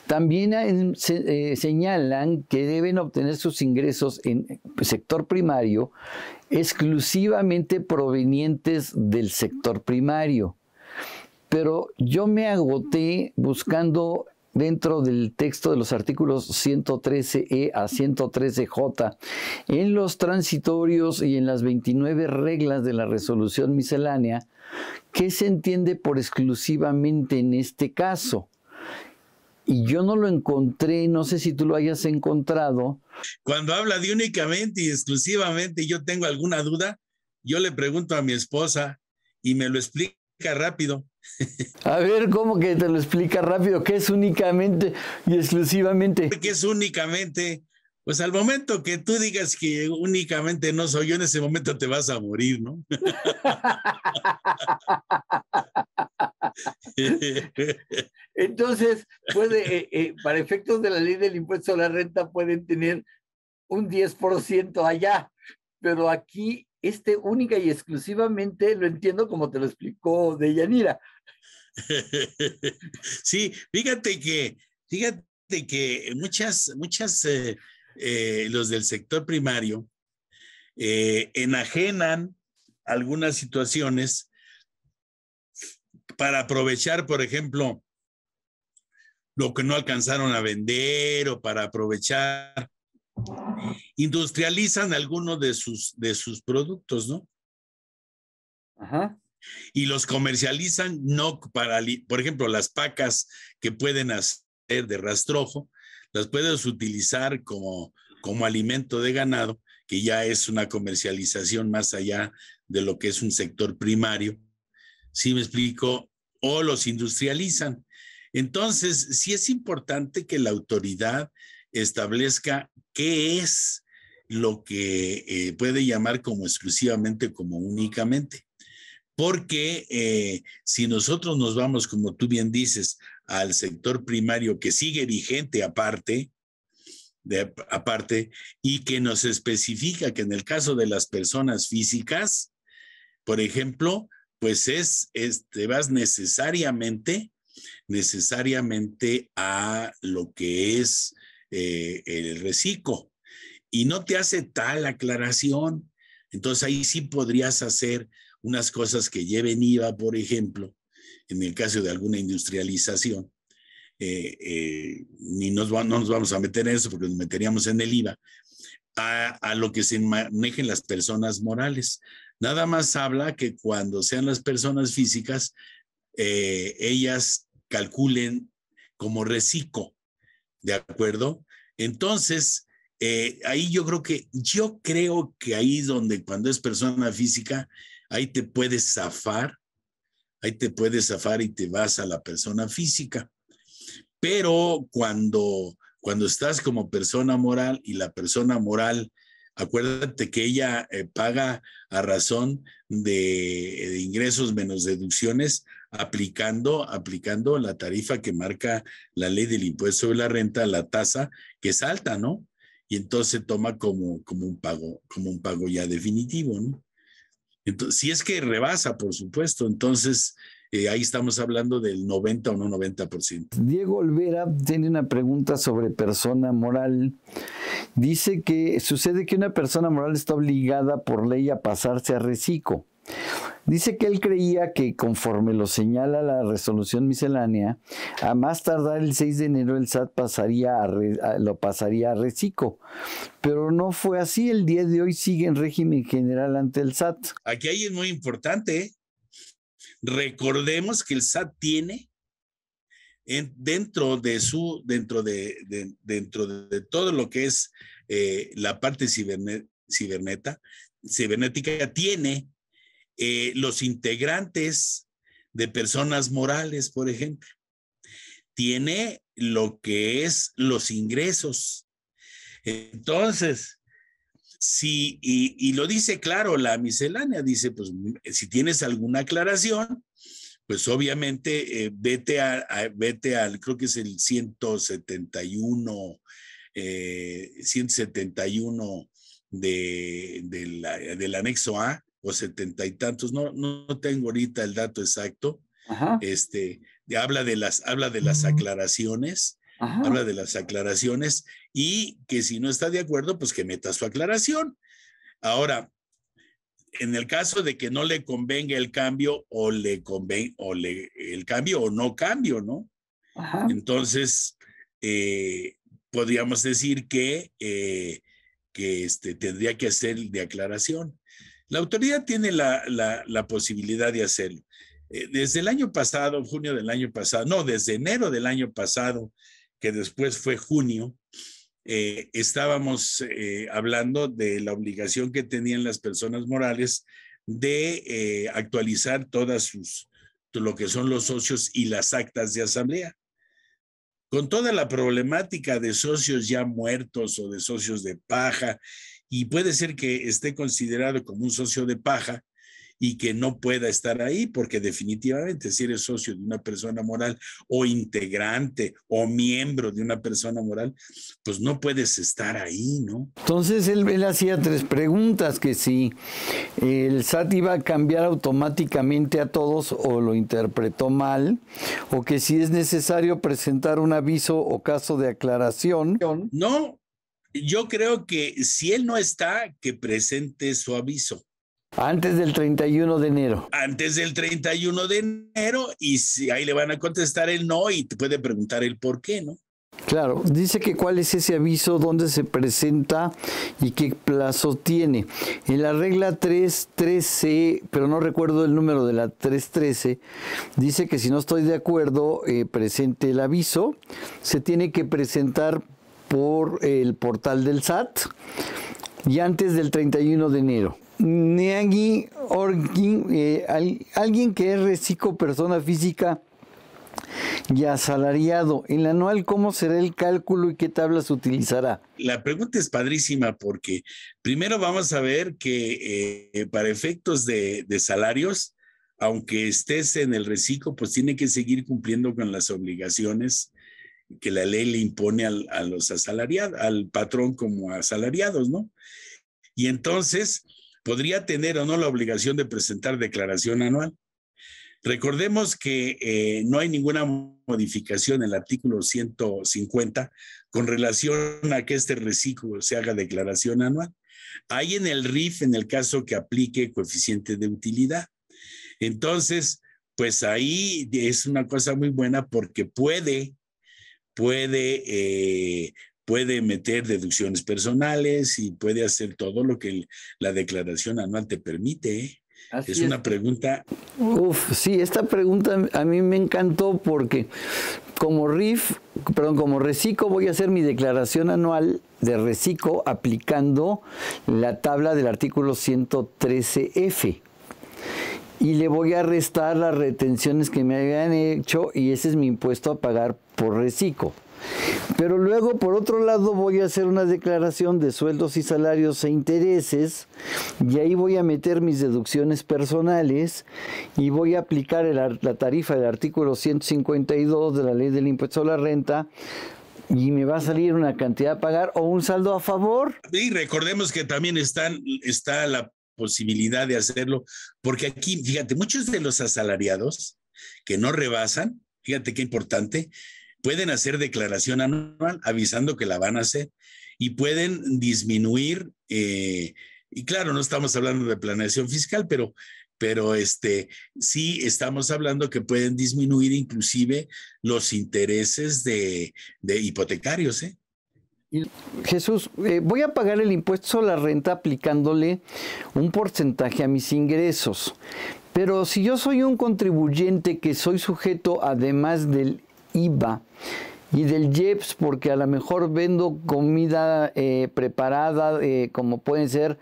también eh, señalan que deben obtener sus ingresos en sector primario exclusivamente provenientes del sector primario. Pero yo me agoté buscando dentro del texto de los artículos 113e e a 113j, en los transitorios y en las 29 reglas de la resolución miscelánea, ¿qué se entiende por exclusivamente en este caso? Y yo no lo encontré, no sé si tú lo hayas encontrado. Cuando habla de únicamente y exclusivamente, yo tengo alguna duda, yo le pregunto a mi esposa y me lo explica rápido. A ver, ¿cómo que te lo explica rápido? ¿Qué es únicamente y exclusivamente? ¿Qué es únicamente? Pues al momento que tú digas que únicamente no soy yo, en ese momento te vas a morir, ¿no? Entonces, puede, eh, eh, para efectos de la ley del impuesto a la renta, pueden tener un 10% allá, pero aquí este única y exclusivamente lo entiendo como te lo explicó Deyanira. sí, fíjate que, fíjate que muchas, muchas, eh, eh, los del sector primario eh, enajenan algunas situaciones para aprovechar, por ejemplo, lo que no alcanzaron a vender o para aprovechar. Industrializan algunos de sus, de sus productos, ¿no? Ajá y los comercializan no para, por ejemplo, las pacas que pueden hacer de rastrojo, las puedes utilizar como, alimento de ganado, que ya es una comercialización más allá de lo que es un sector primario. ¿Sí me explico? O los industrializan. Entonces, sí es importante que la autoridad establezca qué es lo que eh, puede llamar como exclusivamente, como únicamente porque eh, si nosotros nos vamos, como tú bien dices, al sector primario que sigue vigente aparte, aparte, y que nos especifica que en el caso de las personas físicas, por ejemplo, pues es, vas necesariamente, necesariamente a lo que es eh, el reciclo. Y no te hace tal aclaración. Entonces ahí sí podrías hacer unas cosas que lleven IVA, por ejemplo, en el caso de alguna industrialización, eh, eh, ni nos no nos vamos a meter en eso porque nos meteríamos en el IVA, a, lo que se manejen las personas morales. Nada más habla que cuando sean las personas físicas, eh, ellas calculen como reciclo, ¿de acuerdo? Entonces, ahí yo creo que, yo creo que ahí donde cuando es persona física, ahí te puedes zafar, ahí te puedes zafar y te vas a la persona física. Pero cuando, cuando estás como persona moral y la persona moral, acuérdate que ella eh, paga a razón de, ingresos menos deducciones, aplicando, aplicando la tarifa que marca la ley del impuesto sobre la renta, la tasa, que es alta, ¿no? Y entonces toma como, como, un pago, como un pago ya definitivo, ¿no? si es que rebasa, por supuesto, entonces eh, ahí estamos hablando del 90 o no 90%. Diego Olvera tiene una pregunta sobre persona moral. Dice que sucede que una persona moral está obligada por ley a pasarse a reciclo. Dice que él creía que, conforme lo señala la resolución miscelánea, a más tardar el 6 de enero el SAT pasaría lo pasaría a reciclo. Pero no fue así. El día de hoy sigue en régimen general ante el SAT. Aquí hay es muy importante. ¿eh? Recordemos que el SAT tiene en, dentro de su, dentro de, dentro de todo lo que es eh, la parte cibernética, cibernética, tiene eh, los integrantes de personas morales, por ejemplo. Tiene lo que es los ingresos. Entonces, si, y, lo dice claro la miscelánea, dice, pues si tienes alguna aclaración, pues obviamente eh, vete, a, vete al, creo que es el 171, 171 eh, del anexo A, o setenta y tantos, no, no tengo ahorita el dato exacto, este, habla, de las, habla de las mm. aclaraciones, habla de las aclaraciones y que si no está de acuerdo, pues que meta su aclaración. Ahora, en el caso de que no le convenga el cambio o le convenga, o le, el cambio o no cambio, ¿no? Entonces, eh, podríamos decir que, eh, que este, tendría que hacer de aclaración. La autoridad tiene la, posibilidad de hacerlo. Eh, desde el año pasado, junio del año pasado, no, desde enero del año pasado, que después fue junio, eh, estábamos eh, hablando de la obligación que tenían las personas morales de actualizar todas sus, lo que son los socios y las actas de asamblea con toda la problemática de socios ya muertos o de socios de paja y puede ser que esté considerado como un socio de paja y que no pueda estar ahí, porque definitivamente si eres socio de una persona moral o integrante o miembro de una persona moral, pues no puedes estar ahí, ¿no? Entonces él, él hacía tres preguntas, que si el SAT iba a cambiar automáticamente a todos o lo interpretó mal, o que si es necesario presentar un aviso o caso de aclaración. No, yo creo que si él no está, que presente su aviso. Antes del 31 de enero. Antes del 31 de enero y si ahí le van a contestar el no y te puede preguntar el por qué, ¿no? Claro, dice que cuál es ese aviso, dónde se presenta y qué plazo tiene. En la regla 313, pero no recuerdo el número de la 313, dice que si no estoy de acuerdo, eh, presente el aviso. Se tiene que presentar por el portal del SAT y antes del 31 de enero. Neagi eh, alguien que es reciclo persona física y asalariado. En la anual, ¿cómo será el cálculo y qué tablas utilizará? La pregunta es padrísima porque primero vamos a ver que eh, para efectos de, salarios, aunque estés en el reciclo, pues tiene que seguir cumpliendo con las obligaciones que la ley le impone al, a los asalariados, al patrón como asalariados, ¿no? Y entonces podría tener o no la obligación de presentar declaración anual. Recordemos que eh, no hay ninguna modificación en el artículo 150 con relación a que este reciclo se haga declaración anual. Hay en el RIF en el caso que aplique coeficiente de utilidad. Entonces, pues ahí es una cosa muy buena porque puede puede, eh, puede meter deducciones personales y puede hacer todo lo que la declaración anual te permite. ¿eh? es una pregunta. Uf, sí, esta pregunta a mí me encantó porque como RIF, perdón, como RECICO voy a hacer mi declaración anual de RECICO aplicando la tabla del artículo 113F y le voy a restar las retenciones que me habían hecho y ese es mi impuesto a pagar por reciclo. Pero luego, por otro lado, voy a hacer una declaración de sueldos y salarios e intereses, y ahí voy a meter mis deducciones personales y voy a aplicar la tarifa del artículo 152 de la ley del impuesto a la renta. Y me va a salir una cantidad a pagar o un saldo a favor. Y recordemos que también están, está la posibilidad de hacerlo, porque aquí, fíjate, muchos de los asalariados que no rebasan, fíjate qué importante, pueden hacer declaración anual avisando que la van a hacer y pueden disminuir, eh, y claro, no estamos hablando de planeación fiscal, pero, pero este, sí estamos hablando que pueden disminuir inclusive los intereses de, hipotecarios. ¿eh? Jesús, eh, voy a pagar el impuesto a la renta aplicándole un porcentaje a mis ingresos. Pero si yo soy un contribuyente que soy sujeto, además del IVA y del Jeps, porque a lo mejor vendo comida eh, preparada, eh, como pueden ser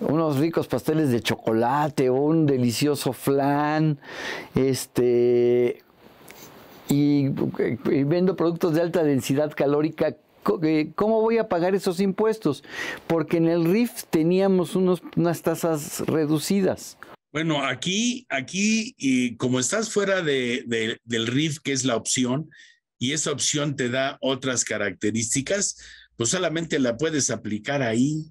unos ricos pasteles de chocolate o un delicioso flan, este, y, vendo productos de alta densidad calórica eh, ¿cómo voy a pagar esos impuestos? Porque en el RIF teníamos unas tasas reducidas. Bueno, aquí, aquí, y como estás fuera de, del RIF, que es la opción, y esa opción te da otras características, pues solamente la puedes aplicar ahí.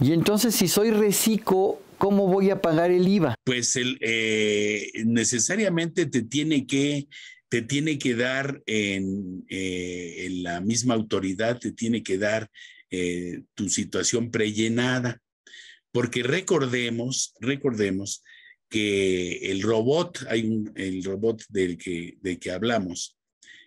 Y entonces, si soy reciclo, ¿cómo voy a pagar el IVA? Pues eh, necesariamente te tiene que, te tiene que dar en, eh, la misma autoridad, te tiene que dar eh, tu situación prellenada. Porque recordemos, recordemos que el robot, hay el robot del que, que hablamos,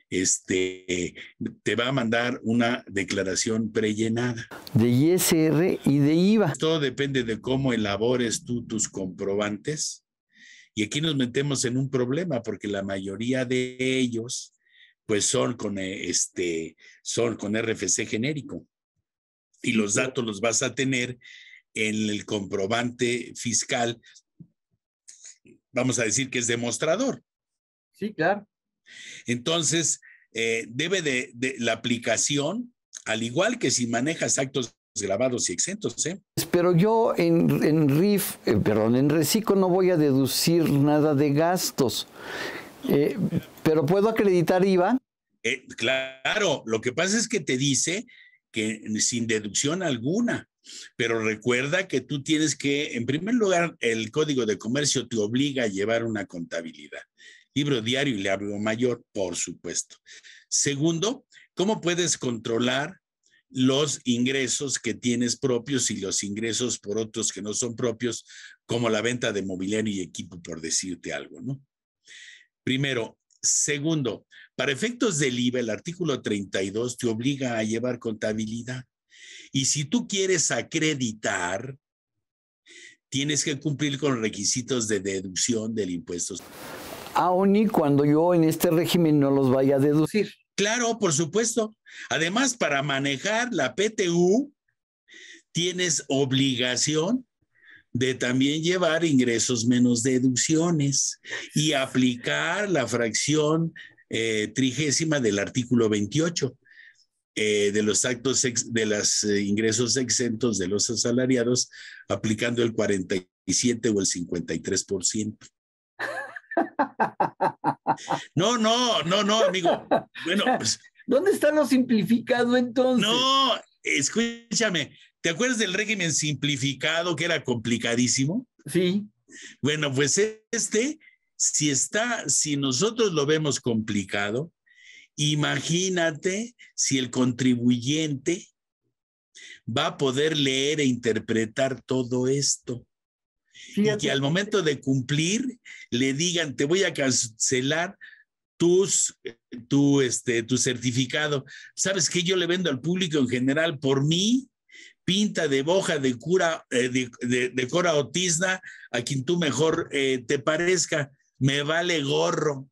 este, te va a mandar una declaración prellenada. De ISR y de IVA. Todo depende de cómo elabores tú tus comprobantes. Y aquí nos metemos en un problema porque la mayoría de ellos pues son con eh, este son con RFC genérico y los datos los vas a tener en el comprobante fiscal, vamos a decir que es demostrador. Sí, claro. Entonces, eh, debe de, la aplicación, al igual que si manejas actos grabados y exentos. ¿eh? Pero yo en, RIF, eh, perdón, en Recico no voy a deducir nada de gastos. pero puedo acreditar IVA. claro, lo que pasa es que te dice que sin deducción alguna. Pero recuerda que tú tienes que, en primer lugar, el Código de Comercio te obliga a llevar una contabilidad. Libro diario y libro mayor, por supuesto. Segundo, ¿cómo puedes controlar los ingresos que tienes propios y los ingresos por otros que no son propios, como la venta de mobiliario y equipo, por decirte algo, ¿no? Primero. Segundo, para efectos del IVA, el artículo 32 te obliga a llevar contabilidad. Y si tú quieres acreditar, tienes que cumplir con requisitos de deducción del impuesto. Aún y cuando yo en este régimen no los vaya a deducir. Claro, por supuesto. Además, para manejar la PTU, tienes obligación de también llevar ingresos menos deducciones y aplicar la fracción eh, trigésima del artículo 28. Eh, de los actos de los eh, ingresos exentos de los asalariados, aplicando el 47 o el 53%. No, no, no, no, amigo. Bueno, pues, ¿Dónde está lo simplificado entonces? No, escúchame, ¿te acuerdas del régimen simplificado que era complicadísimo? Sí. Bueno, pues este, si está, si nosotros lo vemos complicado, Imagínate si el contribuyente va a poder leer e interpretar todo esto. Y que al momento de cumplir le digan, te voy a cancelar tus, tu, este, tu certificado. ¿Sabes que Yo le vendo al público en general por mí pinta de boja, de cura, eh, de, cora otisna, a quien tú mejor eh, te parezca, me vale gorro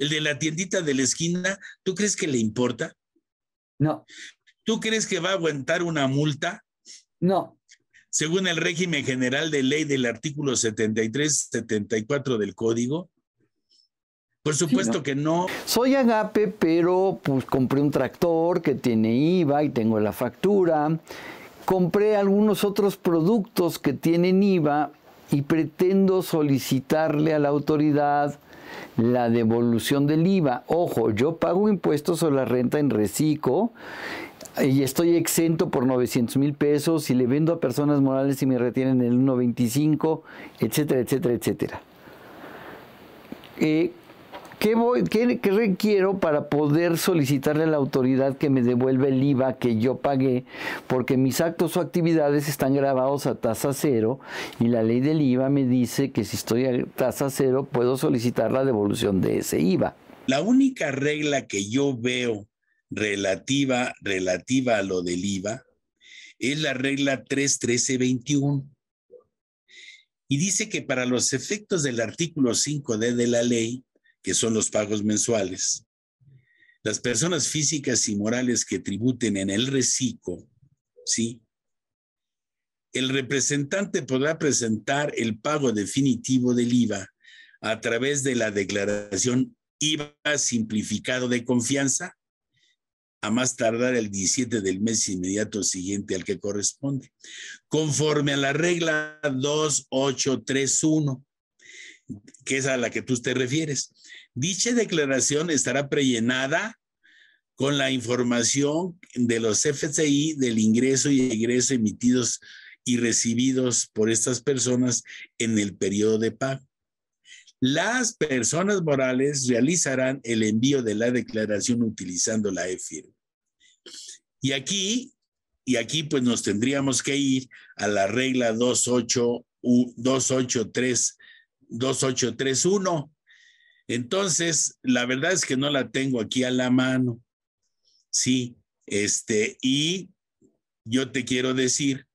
el de la tiendita de la esquina, ¿tú crees que le importa? No. ¿Tú crees que va a aguantar una multa? No. Según el régimen general de ley del artículo 73-74 del código, por supuesto que no. Soy agape, pero pues compré un tractor que tiene IVA y tengo la factura. Compré algunos otros productos que tienen IVA y pretendo solicitarle a la autoridad la devolución del IVA. Ojo, yo pago impuestos sobre la renta en reciclo y estoy exento por 900 mil pesos y le vendo a personas morales y me retienen el 1.25, etcétera, etcétera, etcétera. Eh, ¿Qué, requiero para poder solicitarle a la autoridad que me devuelva el IVA que yo pagué? Porque mis actos o actividades están grabados a tasa cero y la ley del IVA me dice que si estoy a tasa cero puedo solicitar la devolución de ese IVA. La única regla que yo veo relativa, relativa a lo del IVA es la regla 31321. Y dice que para los efectos del artículo 5D de la ley, que son los pagos mensuales, las personas físicas y morales que tributen en el reciclo, ¿sí? El representante podrá presentar el pago definitivo del IVA a través de la declaración IVA simplificado de confianza a más tardar el 17 del mes inmediato siguiente al que corresponde, conforme a la regla 2831, que es a la que tú te refieres Dicha declaración estará prellenada con la información de los FCI del ingreso y egreso emitidos y recibidos por estas personas en el periodo de pago. Las personas morales realizarán el envío de la declaración utilizando la efir. Y aquí, y aquí pues nos tendríamos que ir a la regla 283, 2831 entonces, la verdad es que no la tengo aquí a la mano. Sí, este, y yo te quiero decir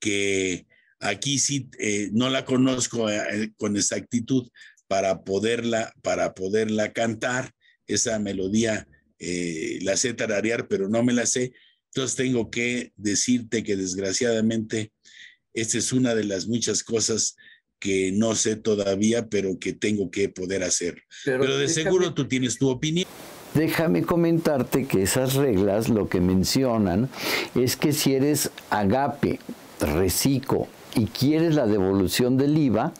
que aquí sí eh, no la conozco eh, con exactitud para poderla, para poderla cantar, esa melodía eh, la sé tararear, pero no me la sé. Entonces tengo que decirte que desgraciadamente esta es una de las muchas cosas que no sé todavía, pero que tengo que poder hacer. Pero, de seguro tú tienes tu opinión. Déjame comentarte que esas reglas lo que mencionan es que si eres agape, reciclo, y quieres la devolución del IVA,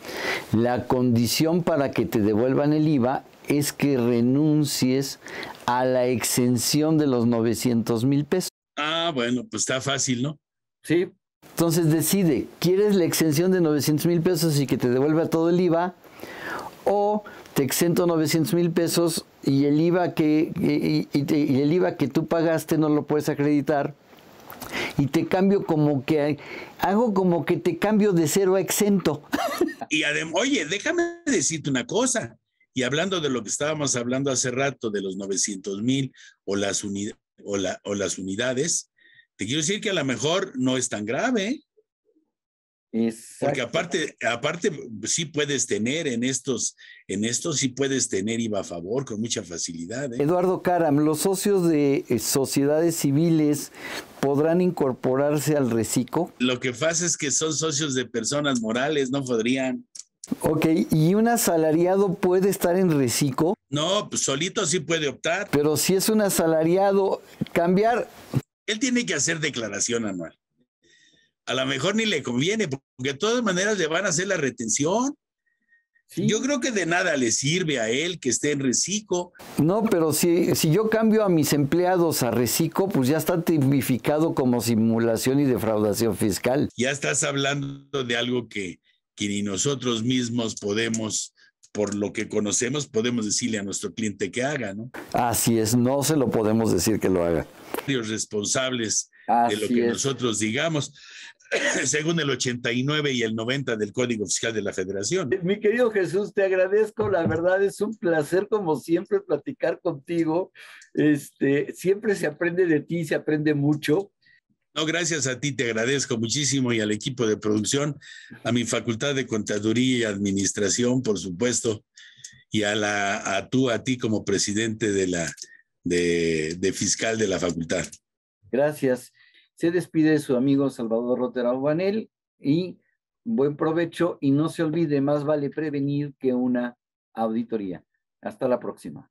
la condición para que te devuelvan el IVA es que renuncies a la exención de los 900 mil pesos. Ah, bueno, pues está fácil, ¿no? Sí, entonces decide, ¿quieres la exención de 900 mil pesos y que te devuelva todo el IVA? O te exento 900 mil pesos y el, IVA que, el IVA que tú pagaste no lo puedes acreditar y te cambio como que hago como que te cambio de cero a exento. Y además, oye, déjame decirte una cosa. Y hablando de lo que estábamos hablando hace rato de los 900 mil o las o las unidades, te quiero decir que a lo mejor no es tan grave. Porque aparte, aparte sí puedes tener en estos, en estos sí puedes tener IVA a favor con mucha facilidad. ¿eh? Eduardo Caram, los socios de eh, sociedades civiles podrán incorporarse al reciclo. Lo que pasa es que son socios de personas morales, no podrían. Ok, ¿y un asalariado puede estar en reciclo? No, pues solito sí puede optar. Pero si es un asalariado, cambiar él tiene que hacer declaración anual. A lo mejor ni le conviene, porque de todas maneras le van a hacer la retención. Yo creo que de nada le sirve a él que esté en reciclo. No, pero si, si yo cambio a mis empleados a reciclo, pues ya está tipificado como simulación y defraudación fiscal. Ya estás hablando de algo que, que ni nosotros mismos podemos por lo que conocemos, podemos decirle a nuestro cliente que haga, ¿no? Así es, no se lo podemos decir que lo haga. Los responsables de lo que nosotros digamos, según el 89 y el 90 del Código Fiscal de la Federación. Eh, mi querido Jesús, te agradezco, la verdad es un placer como siempre platicar contigo. Este, siempre se aprende de ti, se aprende mucho. No, gracias a ti, te agradezco muchísimo y al equipo de producción, a mi facultad de contaduría y administración, por supuesto, y a, la, a tú, a ti como presidente de la, de, fiscal de la facultad. Gracias. Se despide su amigo Salvador Rotera Banel y buen provecho y no se olvide, más vale prevenir que una auditoría. Hasta la próxima.